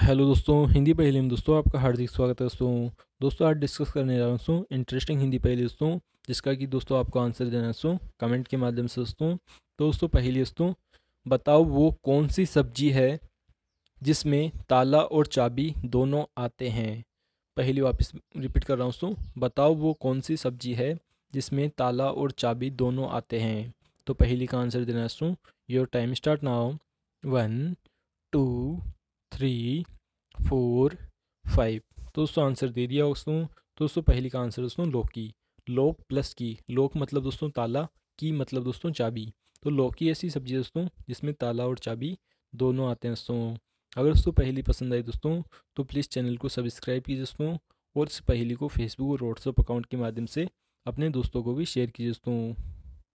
hello दोस्तों हिंदी पहले दोस्तों आपका हार्दिक स्वागत है दोस्तों दोस्तों आज डिस्कस करने जा रहा हूँ इंटरेस्टिंग हिंदी पहले दोस्तों जिसका कि दोस्तों आपको आंसर देना दोस्तों कमेंट के माध्यम से दोस्तों तो दोस्तों पहली दोस्तों बताओ वो कौन सी सब्जी है जिसमें ताला और चाबी दोनों आते हैं पहली वापस रिपीट कर रहा हूँ दोस्तों बताओ वो कौन सी सब्जी है जिसमें ताला और चाबी दोनों आते हैं तो पहली का आंसर देना दोस्तों your time start now one two three four five तो दोस्तों आंसर दे दिया दोस्तों तो उसको पहली का आंसर दोस्तों लोकी लोक प्लस की लोक मतलब दोस्तों ताला की मतलब दोस्तों चाबी तो लोकी ऐसी सब्जी दोस्तों जिसमें ताला और चाबी दोनों आते हैं दोस्तों अगर दोस्तों पहली पसंद आई दोस्तों तो प्लीज़ चैनल को सब्सक्राइब कीजिए दोस्तों और इस पहली को फेसबुक और व्हाट्सअप अकाउंट के माध्यम से अपने दोस्तों को भी शेयर कीजिए दोस्तों